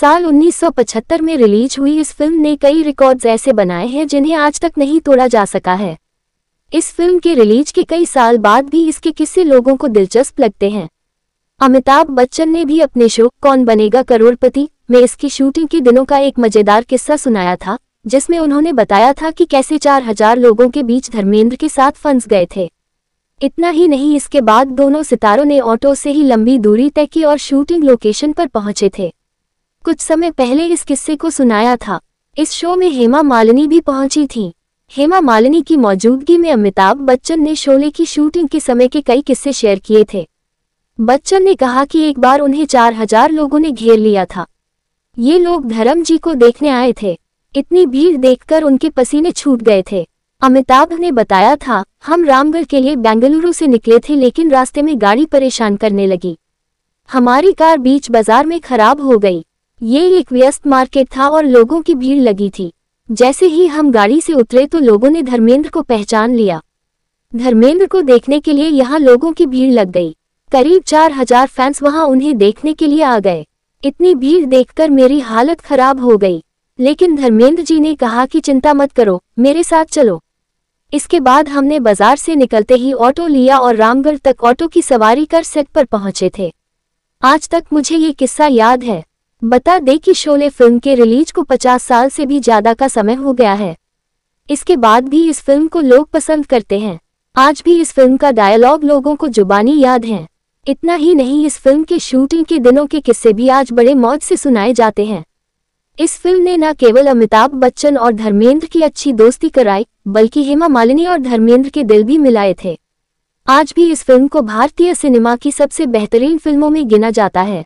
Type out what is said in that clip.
साल 1975 में रिलीज हुई इस फिल्म ने कई रिकॉर्ड्स ऐसे बनाए हैं जिन्हें आज तक नहीं तोड़ा जा सका है इस फिल्म के रिलीज के कई साल बाद भी इसके किस्से लोगों को दिलचस्प लगते हैं अमिताभ बच्चन ने भी अपने शो कौन बनेगा करोड़पति में इसकी शूटिंग के दिनों का एक मजेदार किस्सा सुनाया था जिसमें उन्होंने बताया था कि कैसे चार हज़ार लोगों के बीच धर्मेंद्र के साथ फंस गए थे इतना ही नहीं इसके बाद दोनों सितारों ने ऑटो से ही लंबी दूरी तय की और शूटिंग लोकेशन पर पहुंचे थे कुछ समय पहले इस किस्से को सुनाया था इस शो में हेमा मालिनी भी पहुंची थी हेमा मालिनी की मौजूदगी में अमिताभ बच्चन ने शोले की शूटिंग के समय के कई किस्से शेयर किए थे बच्चन ने कहा कि एक बार उन्हें चार हजार लोगों ने घेर लिया था ये लोग धर्म जी को देखने आए थे इतनी भीड़ देखकर उनके पसीने छूट गए थे अमिताभ ने बताया था हम रामगढ़ के लिए बेंगलुरु से निकले थे लेकिन रास्ते में गाड़ी परेशान करने लगी हमारी कार बीच बाजार में खराब हो गई ये एक व्यस्त मार्केट था और लोगों की भीड़ लगी थी जैसे ही हम गाड़ी से उतरे तो लोगों ने धर्मेंद्र को पहचान लिया धर्मेंद्र को देखने के लिए यहाँ लोगों की भीड़ लग गई करीब चार हजार फैंस वहाँ उन्हें देखने के लिए आ गए इतनी भीड़ देखकर मेरी हालत खराब हो गई लेकिन धर्मेंद्र जी ने कहा कि चिंता मत करो मेरे साथ चलो इसके बाद हमने बाजार से निकलते ही ऑटो लिया और रामगढ़ तक ऑटो की सवारी कर सेट पर पहुंचे थे आज तक मुझे ये किस्सा याद है बता दें कि शोले फिल्म के रिलीज को 50 साल से भी ज्यादा का समय हो गया है इसके बाद भी इस फिल्म को लोग पसंद करते हैं आज भी इस फिल्म का डायलॉग लोगों को जुबानी याद है इतना ही नहीं इस फिल्म के शूटिंग के दिनों के किस्से भी आज बड़े मौज से सुनाए जाते हैं इस फिल्म ने न केवल अमिताभ बच्चन और धर्मेंद्र की अच्छी दोस्ती कराई बल्कि हेमा मालिनी और धर्मेंद्र के दिल भी मिलाए थे आज भी इस फिल्म को भारतीय सिनेमा की सबसे बेहतरीन फिल्मों में गिना जाता है